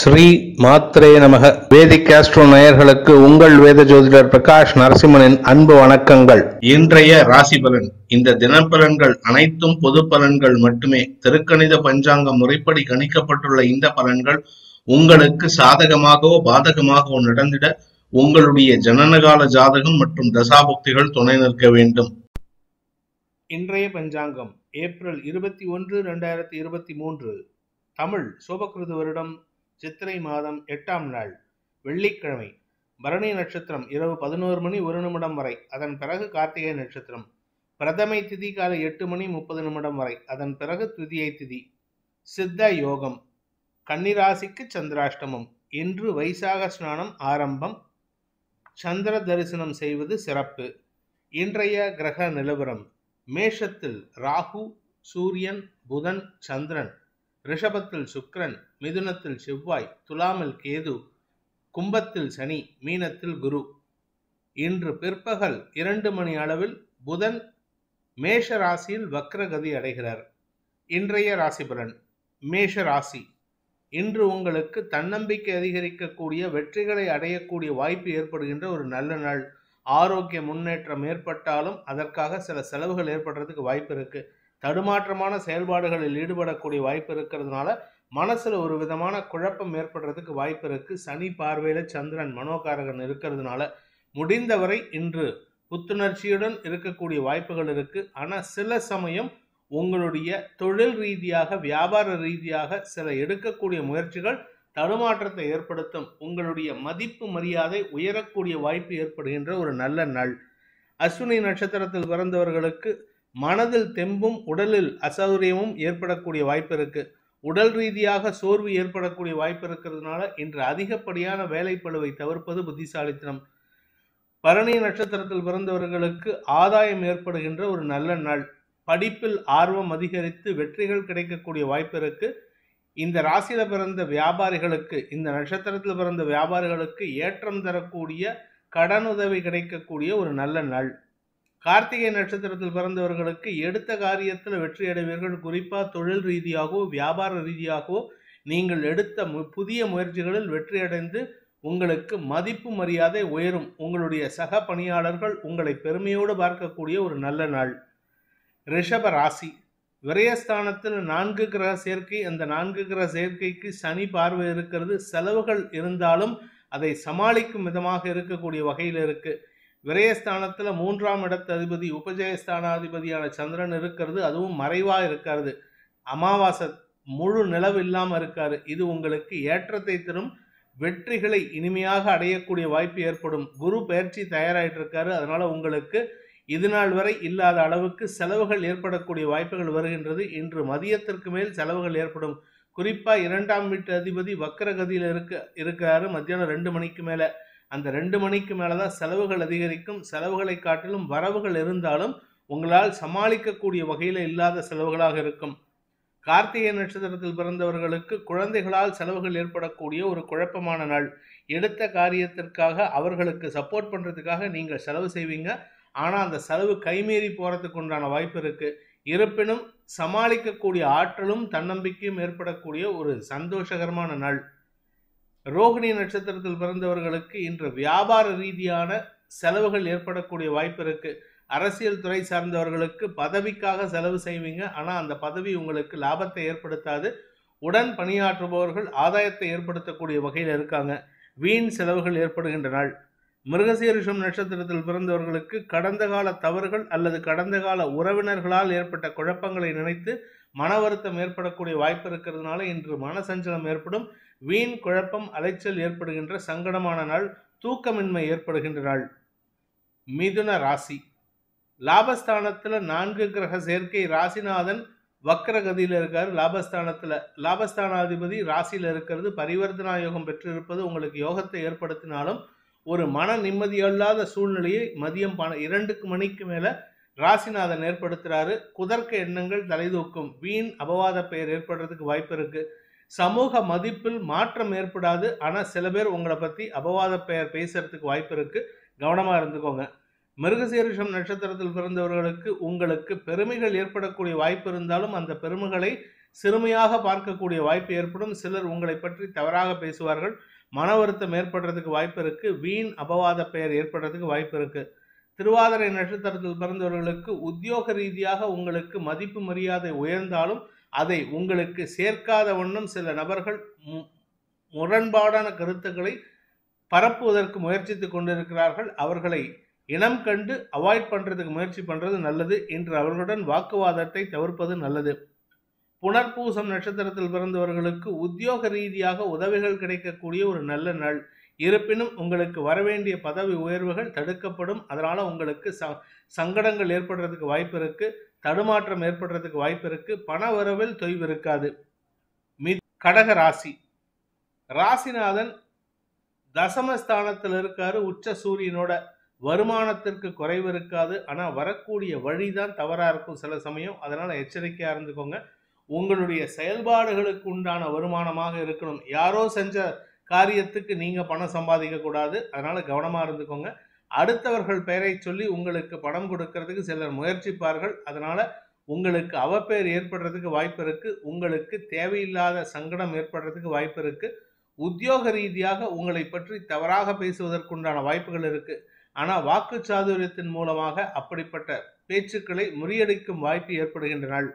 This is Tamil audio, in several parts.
ஸ்ரீ மாத்ரே நமக வேதிக் காஸ்ட்ரோ நேயர்களுக்கு உங்கள் வேத ஜோதிடர் பிரகாஷ் நரசிம்மனின் அன்பு வணக்கங்கள் இன்றைய ராசி பலன் இந்த தினப்பலன்கள் அனைத்தும் பொது பலன்கள் மட்டுமே திருக்கணித பஞ்சாங்க முறைப்படி கணிக்கப்பட்டுள்ள இந்த பலன்கள் உங்களுக்கு சாதகமாகவோ பாதகமாகவோ நடந்திட உங்களுடைய ஜனனகால ஜாதகம் மற்றும் தசாபக்திகள் துணை நிற்க வேண்டும் இன்றைய பஞ்சாங்கம் ஏப்ரல் இருபத்தி ஒன்று இரண்டாயிரத்தி இருபத்தி மூன்று தமிழ் சோபகிருது வருடம் சித்திரை மாதம் எட்டாம் நாள் வெள்ளிக்கிழமை பரணி நட்சத்திரம் இரவு பதினோரு மணி ஒரு நிமிடம் வரை அதன் பிறகு கார்த்திகை நட்சத்திரம் பிரதமை திதி காலை எட்டு மணி முப்பது நிமிடம் வரை அதன் பிறகு துதியை திதி சித்த யோகம் கன்னிராசிக்கு சந்திராஷ்டமம் இன்று வைசாக ஸ்நானம் ஆரம்பம் சந்திர தரிசனம் செய்வது சிறப்பு இன்றைய கிரக நிலவரம் மேஷத்தில் ராகு சூரியன் புதன் சந்திரன் ரிஷபத்தில் சுக்ரன் மிதுனத்தில் செவ்வாய் துலாமில் கேது கும்பத்தில் சனி மீனத்தில் குரு இன்று பிற்பகல் இரண்டு மணி அளவில் புதன் மேஷ ராசியில் வக்ரகதி அடைகிறார் இன்றைய பலன் மேஷ ராசி இன்று உங்களுக்கு தன்னம்பிக்கை அதிகரிக்கக்கூடிய வெற்றிகளை அடையக்கூடிய வாய்ப்பு ஏற்படுகின்ற ஒரு நல்ல நாள் ஆரோக்கிய முன்னேற்றம் ஏற்பட்டாலும் அதற்காக சில செலவுகள் ஏற்படுறதுக்கு வாய்ப்பு இருக்குது தடுமாற்றமான செயல்பாடுகளில் ஈடுபடக்கூடிய வாய்ப்பு இருக்கிறதுனால மனசில் ஒரு விதமான குழப்பம் ஏற்படுறதுக்கு வாய்ப்பு இருக்குது சனி பார்வையில் சந்திரன் மனோகாரகன் இருக்கிறதுனால முடிந்தவரை இன்று புத்துணர்ச்சியுடன் இருக்கக்கூடிய வாய்ப்புகள் இருக்குது ஆனால் சில சமயம் உங்களுடைய தொழில் ரீதியாக வியாபார ரீதியாக சில எடுக்கக்கூடிய முயற்சிகள் தடுமாற்றத்தை ஏற்படுத்தும் உங்களுடைய மதிப்பு மரியாதை உயரக்கூடிய வாய்ப்பு ஏற்படுகின்ற ஒரு நல்ல நாள் அஸ்வினி நட்சத்திரத்தில் பிறந்தவர்களுக்கு மனதில் தெம்பும் உடலில் அசௌகரியமும் ஏற்படக்கூடிய வாய்ப்பு இருக்குது உடல் ரீதியாக சோர்வு ஏற்படக்கூடிய வாய்ப்பு இருக்கிறதுனால இன்று அதிகப்படியான வேலைப்பழுவை தவிர்ப்பது புத்திசாலித்தனம் பரணி நட்சத்திரத்தில் பிறந்தவர்களுக்கு ஆதாயம் ஏற்படுகின்ற ஒரு நல்ல நாள் படிப்பில் ஆர்வம் அதிகரித்து வெற்றிகள் கிடைக்கக்கூடிய வாய்ப்பு இருக்கு இந்த ராசியில பிறந்த வியாபாரிகளுக்கு இந்த நட்சத்திரத்தில் பிறந்த வியாபாரிகளுக்கு ஏற்றம் தரக்கூடிய கடனுதவி கிடைக்கக்கூடிய ஒரு நல்ல நாள் கார்த்திகை நட்சத்திரத்தில் பிறந்தவர்களுக்கு எடுத்த காரியத்தில் வெற்றி அடைவீர்கள் குறிப்பாக தொழில் ரீதியாகவோ வியாபார ரீதியாகவோ நீங்கள் எடுத்த புதிய முயற்சிகளில் வெற்றியடைந்து உங்களுக்கு மதிப்பு மரியாதை உயரும் உங்களுடைய சக பணியாளர்கள் உங்களை பெருமையோடு பார்க்கக்கூடிய ஒரு நல்ல நாள் ரிஷப ராசி விரயஸ்தானத்தில் நான்கு கிரக சேர்க்கை அந்த நான்கு கிரக சேர்க்கைக்கு சனி பார்வை இருக்கிறது செலவுகள் இருந்தாலும் அதை சமாளிக்கும் விதமாக இருக்கக்கூடிய வகையில் இருக்குது விரயஸ்தானத்தில் மூன்றாம் இடத்து அதிபதி உபஜயஸ்தானாதிபதியான சந்திரன் இருக்கிறது அதுவும் மறைவாக இருக்கிறது அமாவாசை முழு நிலவு இல்லாமல் இருக்காரு இது உங்களுக்கு ஏற்றத்தை தரும் வெற்றிகளை இனிமையாக அடையக்கூடிய வாய்ப்பு ஏற்படும் குரு பயிற்சி தயாராகிட்டு இருக்காரு அதனால உங்களுக்கு இது நாள் வரை இல்லாத அளவுக்கு செலவுகள் ஏற்படக்கூடிய வாய்ப்புகள் வருகின்றது இன்று மதியத்திற்கு மேல் செலவுகள் ஏற்படும் குறிப்பாக இரண்டாம் வீட்டு அதிபதி வக்கரகதியில் இருக்க இருக்கிறாரு மத்தியானம் ரெண்டு மணிக்கு மேலே அந்த ரெண்டு மணிக்கு மேலே தான் செலவுகள் அதிகரிக்கும் செலவுகளை காட்டிலும் வரவுகள் இருந்தாலும் உங்களால் சமாளிக்கக்கூடிய வகையில் இல்லாத செலவுகளாக இருக்கும் கார்த்திகை நட்சத்திரத்தில் பிறந்தவர்களுக்கு குழந்தைகளால் செலவுகள் ஏற்படக்கூடிய ஒரு குழப்பமான நாள் எடுத்த காரியத்திற்காக அவர்களுக்கு சப்போர்ட் பண்ணுறதுக்காக நீங்கள் செலவு செய்வீங்க ஆனால் அந்த செலவு கைமீறி போகிறதுக்கு உண்டான வாய்ப்பு இருக்குது இருப்பினும் சமாளிக்கக்கூடிய ஆற்றலும் தன்னம்பிக்கையும் ஏற்படக்கூடிய ஒரு சந்தோஷகரமான நாள் ரோகிணி நட்சத்திரத்தில் பிறந்தவர்களுக்கு இன்று வியாபார ரீதியான செலவுகள் ஏற்படக்கூடிய வாய்ப்பு இருக்குது அரசியல் துறை சார்ந்தவர்களுக்கு பதவிக்காக செலவு செய்வீங்க ஆனால் அந்த பதவி உங்களுக்கு லாபத்தை ஏற்படுத்தாது உடன் பணியாற்றுபவர்கள் ஆதாயத்தை ஏற்படுத்தக்கூடிய வகையில் இருக்காங்க வீண் செலவுகள் ஏற்படுகின்ற நாள் மிருகசீரிஷம் நட்சத்திரத்தில் பிறந்தவர்களுக்கு கடந்த கால தவறுகள் அல்லது கடந்த கால உறவினர்களால் ஏற்பட்ட குழப்பங்களை நினைத்து மன வருத்தம் ஏற்படக்கூடிய வாய்ப்பு இருக்கிறதுனால இன்று மனசஞ்சலம் ஏற்படும் வீண் குழப்பம் அலைச்சல் ஏற்படுகின்ற சங்கடமான நாள் தூக்கமின்மை ஏற்படுகின்ற நாள் மிதுன ராசி லாபஸ்தானத்தில் நான்கு கிரக சேர்க்கை ராசிநாதன் வக்கரகதியில் இருக்கார் லாபஸ்தானத்தில் லாபஸ்தானாதிபதி ராசியில் இருக்கிறது பரிவர்த்தனா யோகம் பெற்றிருப்பது உங்களுக்கு யோகத்தை ஏற்படுத்தினாலும் ஒரு மன நிம்மதியல்லாத சூழ்நிலையை மதியம் பண இரண்டுக்கு மணிக்கு மேலே ராசிநாதன் ஏற்படுத்துகிறாரு குதர்க்க எண்ணங்கள் தலைதூக்கும் வீண் அபவாத பெயர் ஏற்படுறதுக்கு வாய்ப்பு இருக்குது சமூக மதிப்பில் மாற்றம் ஏற்படாது ஆனால் சில பேர் உங்களை பற்றி அபவாத பெயர் பேசுறதுக்கு வாய்ப்பு இருக்குது கவனமாக இருந்துக்கோங்க மிருகசீரிஷம் நட்சத்திரத்தில் பிறந்தவர்களுக்கு உங்களுக்கு பெருமைகள் ஏற்படக்கூடிய வாய்ப்பு இருந்தாலும் அந்த பெருமைகளை சிறுமையாக பார்க்கக்கூடிய வாய்ப்பு ஏற்படும் சிலர் உங்களை பற்றி தவறாக பேசுவார்கள் மன வருத்தம் ஏற்படுறதுக்கு வாய்ப்பு இருக்குது வீண் அபவாத பெயர் ஏற்படுறதுக்கு வாய்ப்பு இருக்குது திருவாதிரை நட்சத்திரத்தில் பிறந்தவர்களுக்கு உத்தியோக ரீதியாக உங்களுக்கு மதிப்பு மரியாதை உயர்ந்தாலும் அதை உங்களுக்கு சேர்க்காத வண்ணம் சில நபர்கள் முரண்பாடான கருத்துக்களை பரப்புவதற்கு முயற்சித்து கொண்டிருக்கிறார்கள் அவர்களை இனம் கண்டு அவாய்ட் பண்ணுறதுக்கு முயற்சி பண்ணுறது நல்லது என்று அவர்களுடன் வாக்குவாதத்தை தவிர்ப்பது நல்லது புனர்பூசம் நட்சத்திரத்தில் பிறந்தவர்களுக்கு உத்தியோக ரீதியாக உதவிகள் கிடைக்கக்கூடிய ஒரு நல்ல நாள் இருப்பினும் உங்களுக்கு வரவேண்டிய பதவி உயர்வுகள் தடுக்கப்படும் அதனால் உங்களுக்கு ச சங்கடங்கள் ஏற்படுறதுக்கு வாய்ப்பு இருக்குது தடுமாற்றம் ஏற்படுறதுக்கு வாய்ப்பு இருக்கு பண வரவில் தொய்வு இருக்காது கடக ராசி ராசிநாதன் தசமஸ்தானத்தில் இருக்காரு உச்ச சூரியனோட வருமானத்திற்கு குறைவு இருக்காது ஆனால் வரக்கூடிய வழி தான் தவறாக இருக்கும் சில சமயம் அதனால் எச்சரிக்கையாக இருந்துக்கோங்க உங்களுடைய செயல்பாடுகளுக்கு உண்டான வருமானமாக இருக்கணும் யாரோ செஞ்ச காரியத்துக்கு நீங்கள் பணம் சம்பாதிக்கக்கூடாது அதனால் கவனமாக இருந்துக்கோங்க அடுத்தவர்கள் பெயரை சொல்லி உங்களுக்கு பணம் கொடுக்கறதுக்கு சிலர் முயற்சிப்பார்கள் அதனால் உங்களுக்கு அவப்பெயர் ஏற்படுறதுக்கு வாய்ப்பு இருக்குது உங்களுக்கு தேவையில்லாத சங்கடம் ஏற்படுறதுக்கு வாய்ப்பு இருக்குது உத்தியோக ரீதியாக உங்களை பற்றி தவறாக பேசுவதற்குண்டான வாய்ப்புகள் இருக்குது ஆனால் வாக்கு சாதுரியத்தின் மூலமாக அப்படிப்பட்ட பேச்சுக்களை முறியடிக்கும் வாய்ப்பு ஏற்படுகின்ற நாள்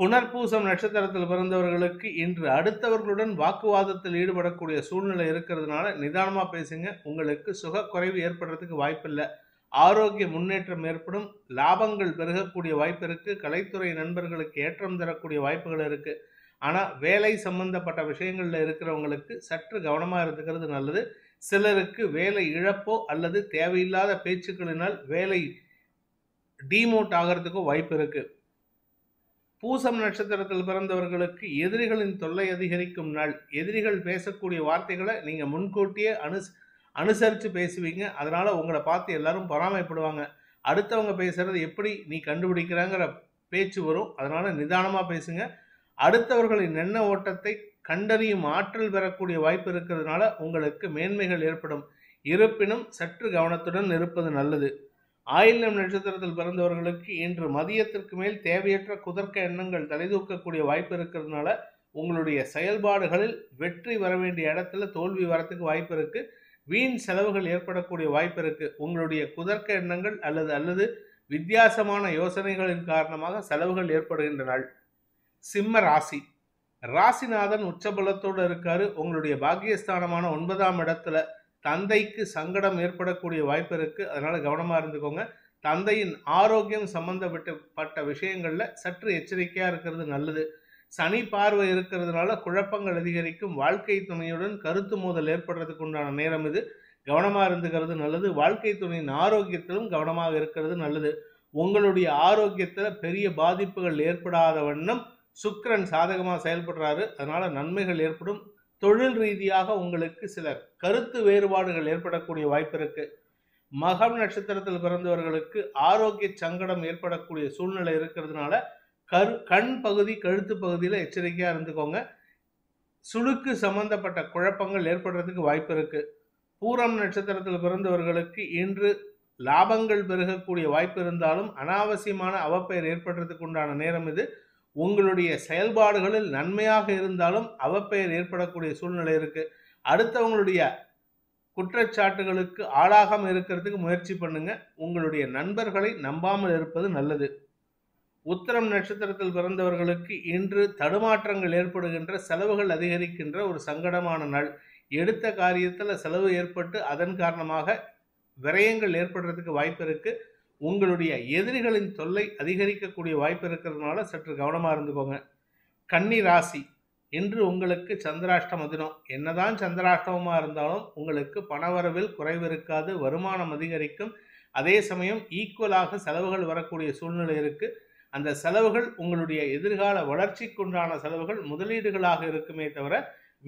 புனர்பூசம் நட்சத்திரத்தில் பிறந்தவர்களுக்கு இன்று அடுத்தவர்களுடன் வாக்குவாதத்தில் ஈடுபடக்கூடிய சூழ்நிலை இருக்கிறதுனால நிதானமாக பேசுங்க உங்களுக்கு சுக குறைவு ஏற்படுறதுக்கு வாய்ப்பில்லை ஆரோக்கிய முன்னேற்றம் ஏற்படும் லாபங்கள் பெருகக்கூடிய வாய்ப்பு இருக்குது கலைத்துறை நண்பர்களுக்கு ஏற்றம் தரக்கூடிய வாய்ப்புகள் இருக்குது ஆனால் வேலை சம்பந்தப்பட்ட விஷயங்களில் இருக்கிறவங்களுக்கு சற்று கவனமாக இருந்துக்கிறது நல்லது சிலருக்கு வேலை இழப்போ அல்லது தேவையில்லாத பேச்சுக்களினால் வேலை டீமோட் ஆகிறதுக்கோ வாய்ப்பு இருக்குது பூசம் நட்சத்திரத்தில் பிறந்தவர்களுக்கு எதிரிகளின் தொல்லை அதிகரிக்கும் நாள் எதிரிகள் பேசக்கூடிய வார்த்தைகளை நீங்கள் முன்கூட்டியே அனுஸ் அனுசரித்து பேசுவீங்க அதனால் உங்களை பார்த்து எல்லாரும் பொறாமைப்படுவாங்க அடுத்தவங்க பேசுகிறது எப்படி நீ கண்டுபிடிக்கிறாங்கிற பேச்சு வரும் அதனால் நிதானமாக பேசுங்க அடுத்தவர்களின் எண்ண ஓட்டத்தை கண்டறியும் ஆற்றல் பெறக்கூடிய வாய்ப்பு இருக்கிறதுனால உங்களுக்கு மேன்மைகள் ஏற்படும் இருப்பினும் சற்று கவனத்துடன் இருப்பது நல்லது ஆயிலம் நட்சத்திரத்தில் பிறந்தவர்களுக்கு இன்று மதியத்திற்கு மேல் தேவையற்ற குதர்க்க எண்ணங்கள் தலைதூக்கக்கூடிய வாய்ப்பு இருக்கிறதுனால உங்களுடைய செயல்பாடுகளில் வெற்றி வர வேண்டிய இடத்துல தோல்வி வரத்துக்கு வாய்ப்பு இருக்கு வீண் செலவுகள் ஏற்படக்கூடிய வாய்ப்பு இருக்கு உங்களுடைய குதர்க்க எண்ணங்கள் அல்லது அல்லது வித்தியாசமான யோசனைகளின் காரணமாக செலவுகள் ஏற்படுகின்ற நாள் சிம்ம ராசி ராசிநாதன் உச்சபலத்தோடு இருக்காரு உங்களுடைய பாக்கியஸ்தானமான ஒன்பதாம் இடத்துல தந்தைக்கு சங்கடம் ஏற்படக்கூடிய வாய்ப்பு இருக்குது அதனால் கவனமாக இருந்துக்கோங்க தந்தையின் ஆரோக்கியம் சம்பந்தப்பட்ட விஷயங்களில் சற்று எச்சரிக்கையாக இருக்கிறது நல்லது சனி பார்வை இருக்கிறதுனால குழப்பங்கள் அதிகரிக்கும் வாழ்க்கை துணையுடன் கருத்து மோதல் ஏற்படுறதுக்கு உண்டான நேரம் இது கவனமாக இருந்துக்கிறது நல்லது வாழ்க்கை துணையின் ஆரோக்கியத்திலும் கவனமாக இருக்கிறது நல்லது உங்களுடைய ஆரோக்கியத்தில் பெரிய பாதிப்புகள் ஏற்படாத வண்ணம் சுக்கரன் சாதகமாக செயல்படுறாரு அதனால் நன்மைகள் ஏற்படும் தொழில் ரீதியாக உங்களுக்கு சில கருத்து வேறுபாடுகள் ஏற்படக்கூடிய வாய்ப்பு இருக்கு மகம் நட்சத்திரத்தில் பிறந்தவர்களுக்கு ஆரோக்கிய சங்கடம் ஏற்படக்கூடிய சூழ்நிலை இருக்கிறதுனால கரு கண் பகுதி கழுத்து பகுதியில் எச்சரிக்கையாக இருந்துக்கோங்க சுழுக்கு சம்பந்தப்பட்ட குழப்பங்கள் ஏற்படுறதுக்கு வாய்ப்பு இருக்கு பூரம் நட்சத்திரத்தில் பிறந்தவர்களுக்கு இன்று லாபங்கள் பெருகக்கூடிய வாய்ப்பு இருந்தாலும் அனாவசியமான அவப்பெயர் ஏற்படுறதுக்கு உண்டான நேரம் இது உங்களுடைய செயல்பாடுகளில் நன்மையாக இருந்தாலும் அவப்பெயர் ஏற்படக்கூடிய சூழ்நிலை இருக்குது அடுத்தவங்களுடைய குற்றச்சாட்டுகளுக்கு ஆளாகாமல் இருக்கிறதுக்கு முயற்சி பண்ணுங்க உங்களுடைய நண்பர்களை நம்பாமல் இருப்பது நல்லது உத்தரம் நட்சத்திரத்தில் பிறந்தவர்களுக்கு இன்று தடுமாற்றங்கள் ஏற்படுகின்ற செலவுகள் அதிகரிக்கின்ற ஒரு சங்கடமான நாள் எடுத்த காரியத்தில் செலவு ஏற்பட்டு அதன் காரணமாக விரயங்கள் ஏற்படுறதுக்கு வாய்ப்பு இருக்குது உங்களுடைய எதிரிகளின் தொல்லை அதிகரிக்கக்கூடிய வாய்ப்பு இருக்கிறதுனால சற்று கவனமாக இருந்துக்கோங்க கன்னி ராசி இன்று உங்களுக்கு சந்திராஷ்டம தினம் என்னதான் சந்திராஷ்டமமாக இருந்தாலும் உங்களுக்கு பணவரவில் குறைவு இருக்காது வருமானம் அதிகரிக்கும் அதே சமயம் ஈக்குவலாக செலவுகள் வரக்கூடிய சூழ்நிலை இருக்குது அந்த செலவுகள் உங்களுடைய எதிர்கால வளர்ச்சிக்குண்டான செலவுகள் முதலீடுகளாக இருக்குமே தவிர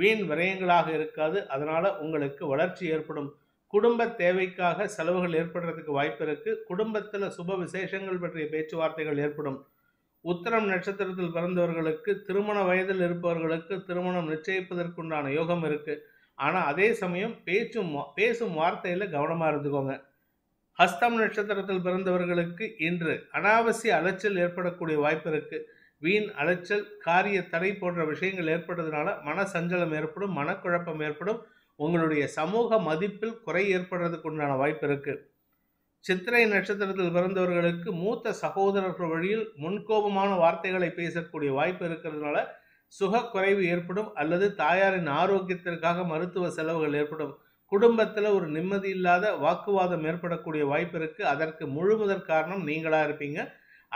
வீண் விரயங்களாக இருக்காது அதனால் உங்களுக்கு வளர்ச்சி ஏற்படும் குடும்ப தேவைக்காக செலவுகள் ஏற்படுறதுக்கு வாய்ப்பு இருக்குது குடும்பத்தில் சுப விசேஷங்கள் பற்றிய பேச்சுவார்த்தைகள் ஏற்படும் உத்தரம் நட்சத்திரத்தில் பிறந்தவர்களுக்கு திருமண வயதில் இருப்பவர்களுக்கு திருமணம் நிச்சயிப்பதற்குண்டான யோகம் இருக்குது ஆனால் அதே சமயம் பேச்சும் பேசும் வார்த்தையில் கவனமாக இருந்துக்கோங்க ஹஸ்தம் நட்சத்திரத்தில் பிறந்தவர்களுக்கு இன்று அனாவசிய அலைச்சல் ஏற்படக்கூடிய வாய்ப்பு இருக்குது வீண் அலைச்சல் காரிய தடை போன்ற விஷயங்கள் ஏற்படுறதுனால மன சஞ்சலம் ஏற்படும் மனக்குழப்பம் ஏற்படும் உங்களுடைய சமூக மதிப்பில் குறை ஏற்படுறதுக்கு உண்டான வாய்ப்பு இருக்குது சித்திரை நட்சத்திரத்தில் பிறந்தவர்களுக்கு மூத்த சகோதரர்கள் வழியில் முன்கோபமான வார்த்தைகளை பேசக்கூடிய வாய்ப்பு இருக்கிறதுனால சுக குறைவு ஏற்படும் அல்லது தாயாரின் ஆரோக்கியத்திற்காக மருத்துவ செலவுகள் ஏற்படும் குடும்பத்தில் ஒரு நிம்மதி இல்லாத வாக்குவாதம் ஏற்படக்கூடிய வாய்ப்பு இருக்குது அதற்கு முழுமுதற் காரணம் நீங்களாக இருப்பீங்க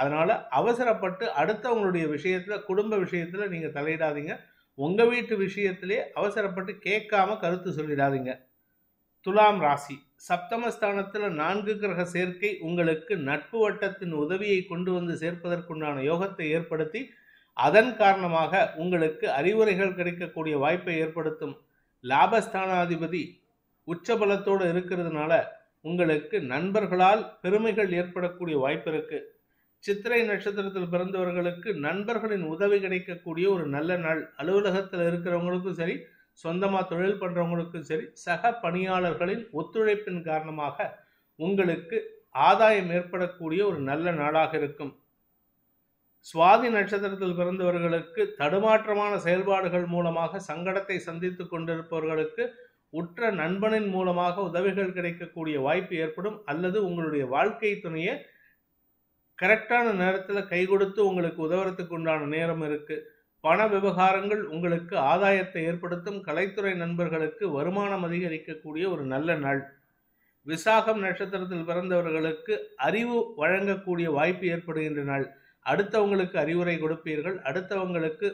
அதனால் அவசரப்பட்டு அடுத்தவங்களுடைய விஷயத்தில் குடும்ப விஷயத்தில் நீங்கள் தலையிடாதீங்க உங்கள் வீட்டு விஷயத்திலே அவசரப்பட்டு கேட்காம கருத்து சொல்லிடாதீங்க துலாம் ராசி சப்தமஸ்தானத்தில் நான்கு கிரக சேர்க்கை உங்களுக்கு நட்பு வட்டத்தின் உதவியை கொண்டு வந்து சேர்ப்பதற்குண்டான யோகத்தை ஏற்படுத்தி அதன் காரணமாக உங்களுக்கு அறிவுரைகள் கிடைக்கக்கூடிய வாய்ப்பை ஏற்படுத்தும் லாபஸ்தானாதிபதி உச்சபலத்தோடு இருக்கிறதுனால உங்களுக்கு நண்பர்களால் பெருமைகள் ஏற்படக்கூடிய வாய்ப்பு இருக்குது சித்திரை நட்சத்திரத்தில் பிறந்தவர்களுக்கு நண்பர்களின் உதவி கிடைக்கக்கூடிய ஒரு நல்ல நாள் அலுவலகத்தில் இருக்கிறவங்களுக்கும் சரி சொந்தமாக தொழில் பண்ணுறவங்களுக்கும் சரி சக பணியாளர்களின் ஒத்துழைப்பின் காரணமாக உங்களுக்கு ஆதாயம் ஏற்படக்கூடிய ஒரு நல்ல நாளாக இருக்கும் சுவாதி நட்சத்திரத்தில் பிறந்தவர்களுக்கு தடுமாற்றமான செயல்பாடுகள் மூலமாக சங்கடத்தை சந்தித்து கொண்டிருப்பவர்களுக்கு உற்ற நண்பனின் மூலமாக உதவிகள் கிடைக்கக்கூடிய வாய்ப்பு ஏற்படும் அல்லது உங்களுடைய வாழ்க்கை துணையை கரெக்டான நேரத்தில் கை கொடுத்து உங்களுக்கு உதவுறதுக்கு உண்டான நேரம் இருக்குது பண விவகாரங்கள் உங்களுக்கு ஆதாயத்தை ஏற்படுத்தும் கலைத்துறை நண்பர்களுக்கு வருமானம் அதிகரிக்கக்கூடிய ஒரு நல்ல நாள் விசாகம் நட்சத்திரத்தில் பிறந்தவர்களுக்கு அறிவு வழங்கக்கூடிய வாய்ப்பு ஏற்படுகின்ற நாள் அடுத்தவங்களுக்கு அறிவுரை கொடுப்பீர்கள் அடுத்தவங்களுக்கு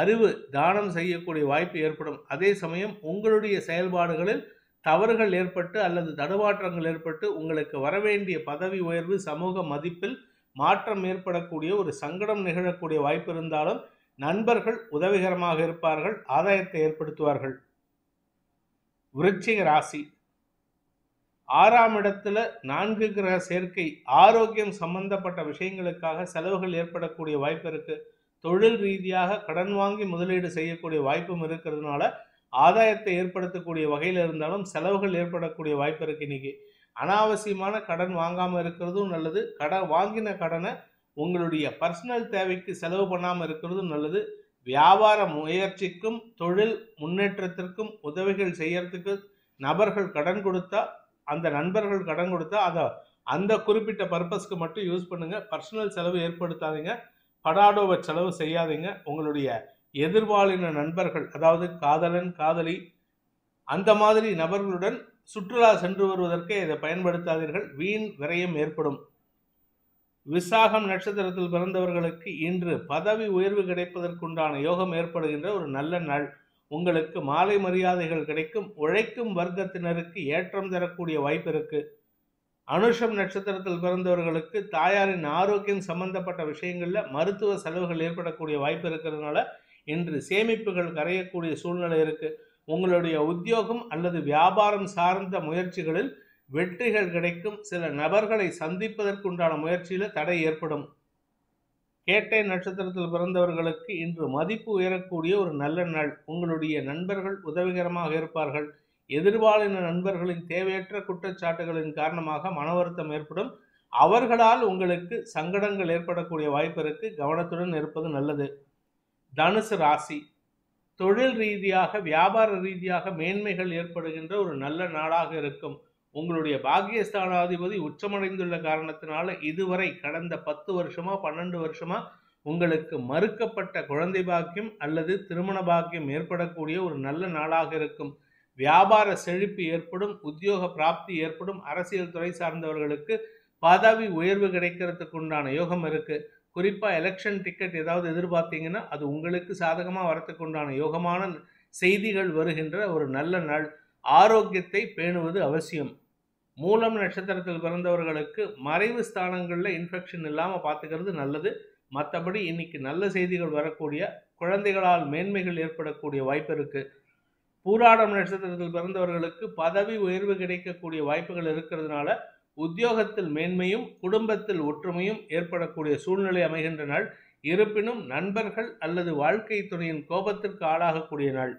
அறிவு தானம் செய்யக்கூடிய வாய்ப்பு ஏற்படும் அதே சமயம் உங்களுடைய செயல்பாடுகளில் தவறுகள் ஏற்பட்டு அல்லது தடுமாற்றங்கள் ஏற்பட்டு உங்களுக்கு வரவேண்டிய பதவி உயர்வு சமூக மதிப்பில் மாற்றம் ஏற்படக்கூடிய ஒரு சங்கடம் நிகழக்கூடிய வாய்ப்பு இருந்தாலும் நண்பர்கள் உதவிகரமாக இருப்பார்கள் ஆதாயத்தை ஏற்படுத்துவார்கள் விருச்சிக ராசி ஆறாம் இடத்துல நான்கு கிரக சேர்க்கை ஆரோக்கியம் சம்பந்தப்பட்ட விஷயங்களுக்காக செலவுகள் ஏற்படக்கூடிய வாய்ப்பு இருக்கு தொழில் ரீதியாக கடன் வாங்கி முதலீடு செய்யக்கூடிய வாய்ப்பும் இருக்கிறதுனால ஆதாயத்தை ஏற்படுத்தக்கூடிய வகையில் இருந்தாலும் செலவுகள் ஏற்படக்கூடிய வாய்ப்பு இருக்குது இன்றைக்கி அனாவசியமான கடன் வாங்காமல் இருக்கிறதும் நல்லது கடன் வாங்கின கடனை உங்களுடைய பர்சனல் தேவைக்கு செலவு பண்ணாமல் இருக்கிறதும் நல்லது வியாபார முயற்சிக்கும் தொழில் முன்னேற்றத்திற்கும் உதவிகள் செய்யறதுக்கு நபர்கள் கடன் கொடுத்தா அந்த நண்பர்கள் கடன் கொடுத்தா அதை அந்த குறிப்பிட்ட பர்பஸ்க்கு மட்டும் யூஸ் பண்ணுங்கள் பர்சனல் செலவு ஏற்படுத்தாதீங்க படாடோவை செலவு செய்யாதீங்க உங்களுடைய எதிர்வாளின நண்பர்கள் அதாவது காதலன் காதலி அந்த மாதிரி நபர்களுடன் சுற்றுலா சென்று வருவதற்கே இதை பயன்படுத்தாதீர்கள் வீண் விரயம் ஏற்படும் விசாகம் நட்சத்திரத்தில் பிறந்தவர்களுக்கு இன்று பதவி உயர்வு கிடைப்பதற்குண்டான யோகம் ஏற்படுகின்ற ஒரு நல்ல நாள் உங்களுக்கு மாலை மரியாதைகள் கிடைக்கும் உழைக்கும் வர்க்கத்தினருக்கு ஏற்றம் தரக்கூடிய வாய்ப்பு இருக்கு அனுஷம் நட்சத்திரத்தில் பிறந்தவர்களுக்கு தாயாரின் ஆரோக்கியம் சம்பந்தப்பட்ட விஷயங்களில் மருத்துவ செலவுகள் ஏற்படக்கூடிய வாய்ப்பு இருக்கிறதுனால இன்று சேமிப்புகள் கரையக்கூடிய சூழ்நிலை இருக்குது உங்களுடைய உத்தியோகம் அல்லது வியாபாரம் சார்ந்த முயற்சிகளில் வெற்றிகள் கிடைக்கும் சில நபர்களை சந்திப்பதற்குண்டான முயற்சியில் தடை ஏற்படும் கேட்டை நட்சத்திரத்தில் பிறந்தவர்களுக்கு இன்று மதிப்பு உயரக்கூடிய ஒரு நல்ல நாள் உங்களுடைய நண்பர்கள் உதவிகரமாக இருப்பார்கள் எதிர்பாலின நண்பர்களின் தேவையற்ற குற்றச்சாட்டுகளின் காரணமாக மன ஏற்படும் அவர்களால் உங்களுக்கு சங்கடங்கள் ஏற்படக்கூடிய வாய்ப்பு இருக்கு கவனத்துடன் இருப்பது நல்லது தனுசு ராசி தொழில் ரீதியாக வியாபார ரீதியாக மேன்மைகள் ஏற்படுகின்ற ஒரு நல்ல நாளாக இருக்கும் உங்களுடைய பாக்கியஸ்தானாதிபதி உச்சமடைந்துள்ள காரணத்தினால இதுவரை கடந்த பத்து வருஷமா பன்னெண்டு வருஷமா உங்களுக்கு மறுக்கப்பட்ட குழந்தை பாக்கியம் அல்லது திருமண பாக்கியம் ஏற்படக்கூடிய ஒரு நல்ல நாளாக இருக்கும் வியாபார செழிப்பு ஏற்படும் உத்தியோக பிராப்தி ஏற்படும் அரசியல் துறை சார்ந்தவர்களுக்கு பதவி உயர்வு கிடைக்கிறதுக்கு உண்டான யோகம் இருக்குது குறிப்பாக எலெக்ஷன் டிக்கெட் ஏதாவது எதிர்பார்த்தீங்கன்னா அது உங்களுக்கு சாதகமாக வரத்துக்கு உண்டான யோகமான செய்திகள் வருகின்ற ஒரு நல்ல நாள் ஆரோக்கியத்தை பேணுவது அவசியம் மூலம் நட்சத்திரத்தில் பிறந்தவர்களுக்கு மறைவு ஸ்தானங்களில் இன்ஃபெக்ஷன் இல்லாமல் பார்த்துக்கிறது நல்லது மற்றபடி இன்னைக்கு நல்ல செய்திகள் வரக்கூடிய குழந்தைகளால் மேன்மைகள் ஏற்படக்கூடிய வாய்ப்பு இருக்குது பூராடம் நட்சத்திரத்தில் பிறந்தவர்களுக்கு பதவி உயர்வு கிடைக்கக்கூடிய வாய்ப்புகள் இருக்கிறதுனால உத்தியோகத்தில் மேன்மையும் குடும்பத்தில் ஒற்றுமையும் ஏற்படக்கூடிய சூழ்நிலை அமைகின்ற நாள் இருப்பினும் நண்பர்கள் அல்லது வாழ்க்கை துணையின் கோபத்திற்கு ஆளாகக்கூடிய நாள்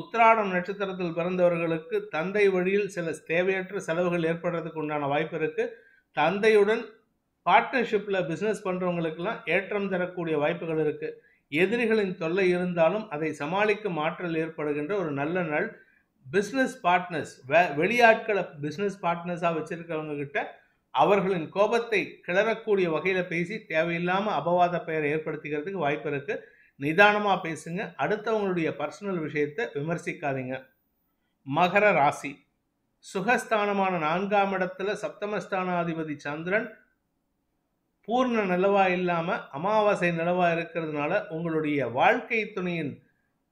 உத்திராடம் நட்சத்திரத்தில் பிறந்தவர்களுக்கு தந்தை வழியில் சில தேவையற்ற செலவுகள் ஏற்படுறதுக்கு உண்டான வாய்ப்பு இருக்குது தந்தையுடன் பார்ட்னர்ஷிப்பில் பிஸ்னஸ் பண்ணுறவங்களுக்கெல்லாம் ஏற்றம் தரக்கூடிய வாய்ப்புகள் இருக்குது எதிரிகளின் தொல்லை இருந்தாலும் அதை சமாளிக்கும் ஆற்றல் ஏற்படுகின்ற ஒரு நல்ல நாள் பிஸ்னஸ் பார்ட்னர்ஸ் வெளியாட்களை பிஸ்னஸ் பார்ட்னர்ஸாக வச்சுருக்கவங்க கிட்ட அவர்களின் கோபத்தை கிளறக்கூடிய வகையில் பேசி தேவையில்லாமல் அபவாத பெயரை ஏற்படுத்திக்கிறதுக்கு வாய்ப்பு இருக்குது நிதானமாக பேசுங்க அடுத்தவங்களுடைய பர்சனல் விஷயத்தை விமர்சிக்காதீங்க மகர ராசி சுகஸ்தானமான நான்காம் இடத்துல சப்தமஸ்தானாதிபதி சந்திரன் பூர்ண நிலவா இல்லாமல் அமாவாசை நிலவா இருக்கிறதுனால உங்களுடைய வாழ்க்கை துணையின்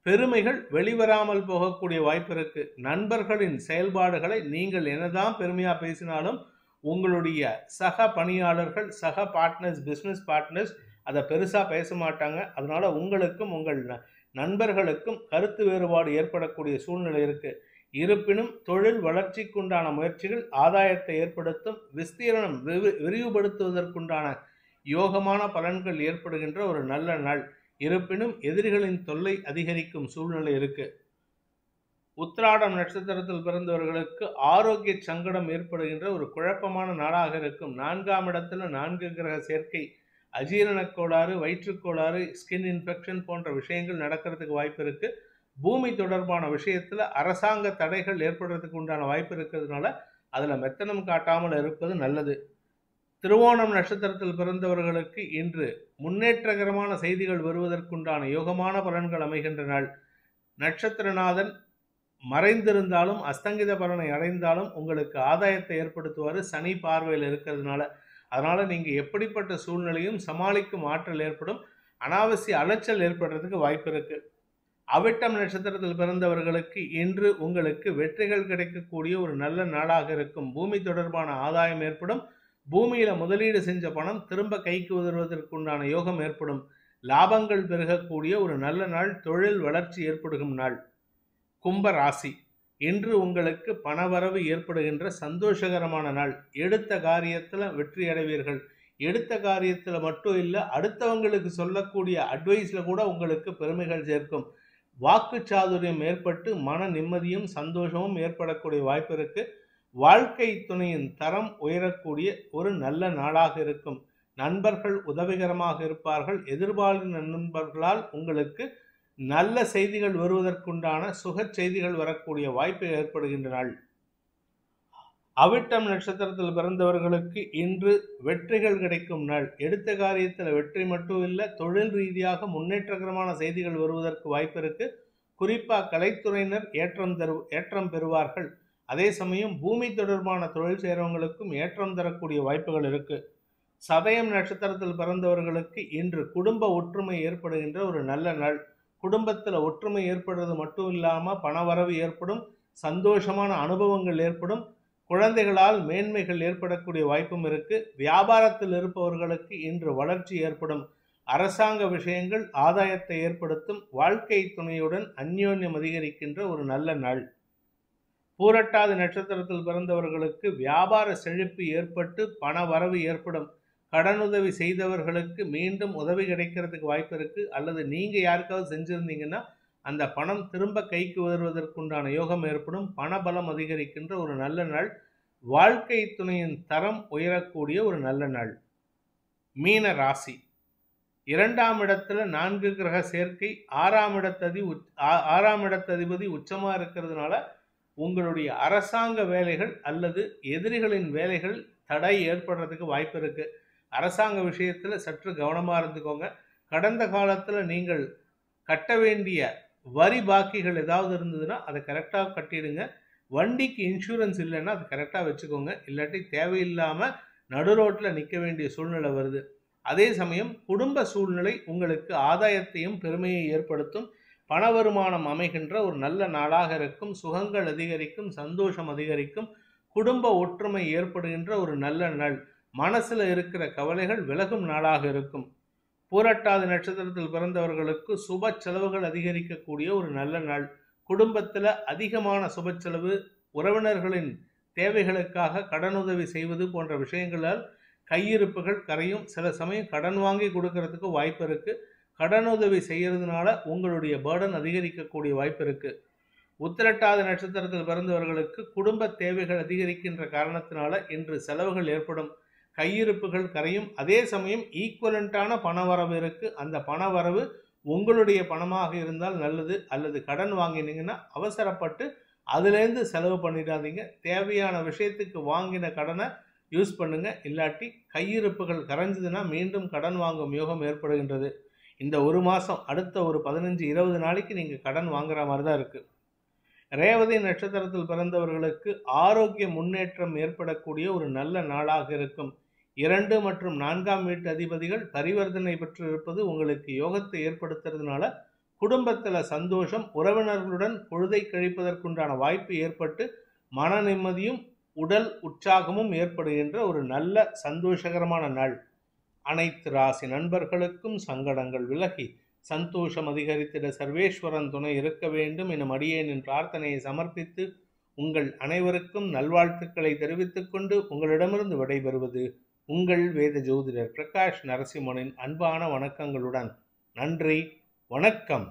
பெருமைகள் வெளிவராமல் போகக்கூடிய வாய்ப்பு இருக்கு நண்பர்களின் செயல்பாடுகளை நீங்கள் என்னதான் பெருமையா பேசினாலும் உங்களுடைய சக பணியாளர்கள் சக பார்ட்னர்ஸ் பிஸ்னஸ் பார்ட்னர்ஸ் அதை பெருசாக பேச மாட்டாங்க அதனால உங்களுக்கும் உங்கள் நண்பர்களுக்கும் கருத்து வேறுபாடு ஏற்படக்கூடிய சூழ்நிலை இருக்கு இருப்பினும் தொழில் வளர்ச்சிக்குண்டான முயற்சிகள் ஆதாயத்தை ஏற்படுத்தும் விஸ்தீரணம் விரிவுபடுத்துவதற்குண்டான யோகமான பலன்கள் ஏற்படுகின்ற ஒரு நல்ல நாள் இருப்பினும் எதிரிகளின் தொல்லை அதிகரிக்கும் சூழ்நிலை இருக்கு உத்திராடம் நட்சத்திரத்தில் பிறந்தவர்களுக்கு ஆரோக்கிய சங்கடம் ஏற்படுகின்ற ஒரு குழப்பமான நாளாக இருக்கும் நான்காம் இடத்துல நான்கு கிரக சேர்க்கை அஜீரண கோளாறு வயிற்றுக்கோளாறு ஸ்கின் இன்ஃபெக்ஷன் போன்ற விஷயங்கள் நடக்கிறதுக்கு வாய்ப்பு இருக்கு பூமி தொடர்பான விஷயத்தில் அரசாங்க தடைகள் ஏற்படுறதுக்கு உண்டான வாய்ப்பு இருக்கிறதுனால அதில் மெத்தனம் காட்டாமல் இருப்பது நல்லது திருவோணம் நட்சத்திரத்தில் பிறந்தவர்களுக்கு இன்று முன்னேற்றகரமான செய்திகள் வருவதற்குண்டான யோகமான பலன்கள் அமைகின்ற நாள் நட்சத்திரநாதன் மறைந்திருந்தாலும் அஸ்தங்கித பலனை அடைந்தாலும் உங்களுக்கு ஆதாயத்தை ஏற்படுத்துவார் சனி பார்வையில் இருக்கிறதுனால அதனால் நீங்கள் எப்படிப்பட்ட சூழ்நிலையும் சமாளிக்கும் ஆற்றல் ஏற்படும் அனாவசிய அலைச்சல் ஏற்படுறதுக்கு வாய்ப்பு இருக்குது அவிட்டம் நட்சத்திரத்தில் பிறந்தவர்களுக்கு இன்று உங்களுக்கு வெற்றிகள் கிடைக்கக்கூடிய ஒரு நல்ல நாளாக இருக்கும் பூமி தொடர்பான ஆதாயம் ஏற்படும் பூமியில் முதலீடு செஞ்ச பணம் திரும்ப கைக்கு வருவதற்குண்டான யோகம் ஏற்படும் லாபங்கள் பெருகக்கூடிய ஒரு நல்ல நாள் தொழில் வளர்ச்சி ஏற்படுகும் நாள் கும்ப ராசி இன்று உங்களுக்கு பணவரவு ஏற்படுகின்ற சந்தோஷகரமான நாள் எடுத்த காரியத்தில் வெற்றி அடைவீர்கள் எடுத்த காரியத்தில் மட்டும் இல்லை அடுத்தவங்களுக்கு சொல்லக்கூடிய அட்வைஸில் கூட உங்களுக்கு பெருமைகள் சேர்க்கும் வாக்கு சாதுரியம் ஏற்பட்டு மன நிம்மதியும் சந்தோஷமும் ஏற்படக்கூடிய வாய்ப்பு இருக்குது வாழ்க்கை துணையின் தரம் உயரக்கூடிய ஒரு நல்ல நாளாக இருக்கும் நண்பர்கள் உதவிகரமாக இருப்பார்கள் எதிர்பார நண்பர்களால் உங்களுக்கு நல்ல செய்திகள் வருவதற்குண்டான சுக செய்திகள் வரக்கூடிய வாய்ப்பு ஏற்படுகின்ற நாள் அவிட்டம் நட்சத்திரத்தில் பிறந்தவர்களுக்கு இன்று வெற்றிகள் கிடைக்கும் நாள் எடுத்த காரியத்தில் வெற்றி மட்டும் இல்லை தொழில் ரீதியாக முன்னேற்றகரமான செய்திகள் வருவதற்கு வாய்ப்பு இருக்கு குறிப்பாக கலைத்துறையினர் ஏற்றம் தரு ஏற்றம் பெறுவார்கள் அதே சமயம் பூமி தொடர்பான தொழில் செய்கிறவங்களுக்கும் ஏற்றம் தரக்கூடிய வாய்ப்புகள் இருக்குது சதயம் நட்சத்திரத்தில் பிறந்தவர்களுக்கு இன்று குடும்ப ஒற்றுமை ஏற்படுகின்ற ஒரு நல்ல நாள் குடும்பத்தில் ஒற்றுமை ஏற்படுறது மட்டும் இல்லாமல் பணவரவு ஏற்படும் சந்தோஷமான அனுபவங்கள் ஏற்படும் குழந்தைகளால் மேன்மைகள் ஏற்படக்கூடிய வாய்ப்பும் இருக்கு வியாபாரத்தில் இருப்பவர்களுக்கு இன்று வளர்ச்சி ஏற்படும் அரசாங்க விஷயங்கள் ஆதாயத்தை ஏற்படுத்தும் வாழ்க்கை துணையுடன் அந்யோன்யம் அதிகரிக்கின்ற ஒரு நல்ல நாள் பூரட்டாதி நட்சத்திரத்தில் பிறந்தவர்களுக்கு வியாபார செழிப்பு ஏற்பட்டு பண வரவு ஏற்படும் கடனுதவி செய்தவர்களுக்கு மீண்டும் உதவி கிடைக்கிறதுக்கு வாய்ப்பு இருக்குது அல்லது நீங்கள் யாருக்காவது செஞ்சுருந்தீங்கன்னா அந்த பணம் திரும்ப கைக்கு வருவதற்குண்டான யோகம் ஏற்படும் பணபலம் அதிகரிக்கின்ற ஒரு நல்ல நாள் வாழ்க்கை துணையின் தரம் உயரக்கூடிய ஒரு நல்ல நாள் மீன ராசி இரண்டாம் இடத்துல நான்கு கிரக சேர்க்கை ஆறாம் இடத்ததி ஆறாம் இடத்ததிபதி உச்சமாக இருக்கிறதுனால உங்களுடைய அரசாங்க வேலைகள் அல்லது எதிரிகளின் வேலைகள் தடை ஏற்படுறதுக்கு வாய்ப்பு இருக்குது அரசாங்க விஷயத்தில் சற்று கவனமாக இருந்துக்கோங்க கடந்த காலத்தில் நீங்கள் கட்ட வேண்டிய வரி பாக்கிகள் ஏதாவது இருந்ததுன்னா அதை கரெக்டாக கட்டிடுங்க வண்டிக்கு இன்சூரன்ஸ் இல்லைன்னா அதை கரெக்டாக வச்சுக்கோங்க இல்லாட்டி தேவையில்லாமல் நடு ரோட்டில் நிற்க வேண்டிய சூழ்நிலை வருது அதே சமயம் குடும்ப சூழ்நிலை உங்களுக்கு ஆதாயத்தையும் பெருமையை ஏற்படுத்தும் பண வருமானம் அமைகின்ற ஒரு நல்ல நாளாக இருக்கும் சுகங்கள் அதிகரிக்கும் சந்தோஷம் அதிகரிக்கும் குடும்ப ஒற்றுமை ஏற்படுகின்ற ஒரு நல்ல நாள் மனசில் இருக்கிற கவலைகள் விலகும் நாளாக இருக்கும் பூரட்டாதி நட்சத்திரத்தில் பிறந்தவர்களுக்கு சுப செலவுகள் அதிகரிக்கக்கூடிய ஒரு நல்ல நாள் குடும்பத்தில் அதிகமான சுப செலவு உறவினர்களின் தேவைகளுக்காக கடனுதவி செய்வது போன்ற விஷயங்களால் கையிருப்புகள் கரையும் சில சமயம் கடன் வாங்கி கொடுக்கறதுக்கு வாய்ப்பு இருக்குது கடனுதவி செய்கிறதுனால உங்களுடைய பேர்டன் அதிகரிக்கக்கூடிய வாய்ப்பு இருக்குது உத்திரட்டாத நட்சத்திரத்தில் பிறந்தவர்களுக்கு குடும்ப தேவைகள் அதிகரிக்கின்ற காரணத்தினால இன்று செலவுகள் ஏற்படும் கையிருப்புகள் கரையும் அதே சமயம் ஈக்குவலண்ட்டான வரவு இருக்குது அந்த பண வரவு உங்களுடைய பணமாக இருந்தால் நல்லது அல்லது கடன் வாங்கினீங்கன்னா அவசரப்பட்டு அதுலேருந்து செலவு பண்ணிடாதீங்க தேவையான விஷயத்துக்கு வாங்கின கடனை யூஸ் பண்ணுங்கள் இல்லாட்டி கையிருப்புகள் கரைஞ்சதுன்னா மீண்டும் கடன் வாங்கும் யோகம் ஏற்படுகின்றது இந்த ஒரு மாதம் அடுத்த ஒரு பதினஞ்சு இருபது நாளைக்கு நீங்கள் கடன் வாங்குற மாதிரி தான் இருக்குது ரேவதி நட்சத்திரத்தில் பிறந்தவர்களுக்கு ஆரோக்கிய முன்னேற்றம் ஏற்படக்கூடிய ஒரு நல்ல நாளாக இருக்கும் இரண்டு மற்றும் நான்காம் வீட்டு அதிபதிகள் பரிவர்த்தனை பெற்று இருப்பது உங்களுக்கு யோகத்தை ஏற்படுத்துறதுனால குடும்பத்தில் சந்தோஷம் உறவினர்களுடன் பொழுதை கழிப்பதற்குண்டான வாய்ப்பு ஏற்பட்டு மன நிம்மதியும் உடல் உற்சாகமும் ஏற்படுகின்ற ஒரு நல்ல சந்தோஷகரமான நாள் அனைத்து ராசி நண்பர்களுக்கும் சங்கடங்கள் விலகி சந்தோஷம் அதிகரித்திட சர்வேஸ்வரன் துணை இருக்க வேண்டும் என மடியேனின் பிரார்த்தனையை சமர்ப்பித்து உங்கள் அனைவருக்கும் நல்வாழ்த்துக்களை தெரிவித்துக் கொண்டு உங்களிடமிருந்து விடைபெறுவது உங்கள் வேத ஜோதிடர் பிரகாஷ் நரசிம்மனின் அன்பான வணக்கங்களுடன் நன்றி வணக்கம்